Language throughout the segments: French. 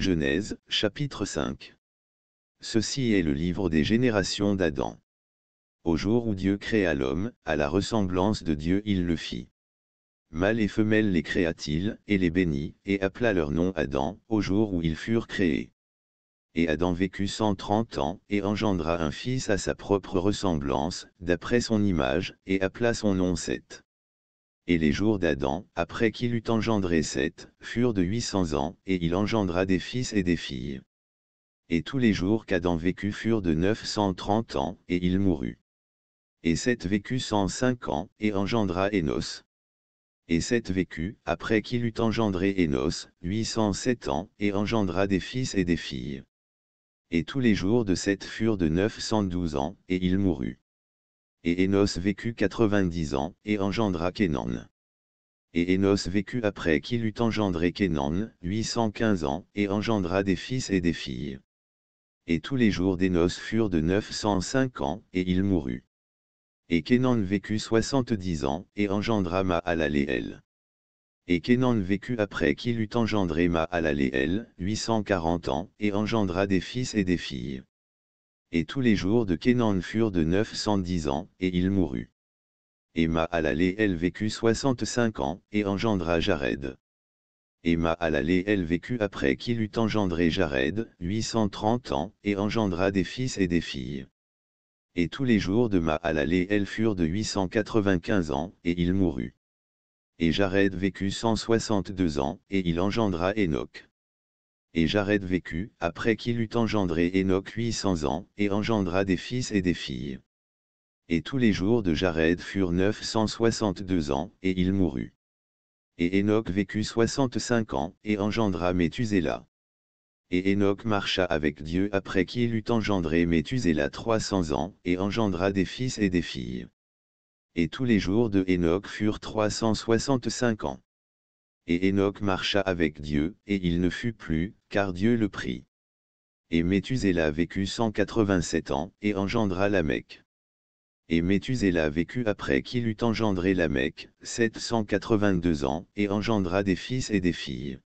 Genèse, chapitre 5. Ceci est le livre des générations d'Adam. Au jour où Dieu créa l'homme, à la ressemblance de Dieu il le fit. Mâle et femelle les créa-t-il, et les bénit, et appela leur nom Adam, au jour où ils furent créés. Et Adam vécut cent trente ans, et engendra un fils à sa propre ressemblance, d'après son image, et appela son nom Seth et les jours d'Adam, après qu'il eut engendré Seth, furent de huit cents ans, et il engendra des fils et des filles. Et tous les jours qu'Adam vécut furent de neuf cent trente ans, et il mourut. Et Seth vécut cent cinq ans, et engendra Enos. Et Seth vécut, après qu'il eut engendré Enos, huit cent sept ans, et engendra des fils et des filles. Et tous les jours de Seth furent de neuf cent douze ans, et il mourut. Et Enos vécut 90 ans, et engendra Kenan. Et Enos vécut après qu'il eut engendré Kénan, 815 ans, et engendra des fils et des filles. Et tous les jours d'Enos furent de 905 ans, et il mourut. Et Kenan vécut 70 ans, et engendra Maalaléel. Et Kenan vécut après qu'il eut engendré Maalaléel, 840 ans, et engendra des fils et des filles. Et tous les jours de Kenan furent de 910 ans, et il mourut. Et Maalalé elle vécut 65 ans, et engendra Jared. Et Maalalé elle vécut après qu'il eut engendré Jared, 830 ans, et engendra des fils et des filles. Et tous les jours de Maalaléel elle furent de 895 ans, et il mourut. Et Jared vécut 162 ans, et il engendra Enoch et Jared vécut, après qu'il eut engendré Enoch 800 ans, et engendra des fils et des filles. Et tous les jours de Jared furent 962 ans, et il mourut. Et Enoch vécut 65 ans, et engendra Méthuséla. Et Enoch marcha avec Dieu après qu'il eut engendré trois 300 ans, et engendra des fils et des filles. Et tous les jours de Enoch furent 365 ans. Et Enoch marcha avec Dieu, et il ne fut plus, car Dieu le prit. Et Métuséla vécut 187 ans, et engendra Lamech. Et Métuséla vécut après qu'il eut engendré Lamech, 782 ans, et engendra des fils et des filles.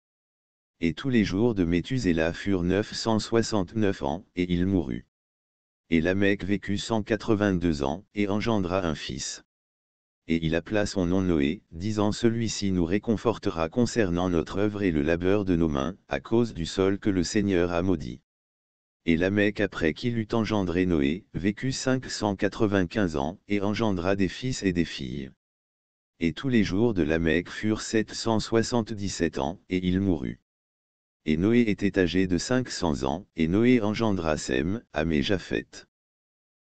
Et tous les jours de Métuséla furent 969 ans, et il mourut. Et Lamech vécut 182 ans, et engendra un fils et il appela son nom Noé, disant Celui-ci nous réconfortera concernant notre œuvre et le labeur de nos mains, à cause du sol que le Seigneur a maudit. Et Lamech après qu'il eut engendré Noé, vécut 595 ans, et engendra des fils et des filles. Et tous les jours de Lamech furent 777 ans, et il mourut. Et Noé était âgé de 500 ans, et Noé engendra Sem, Amé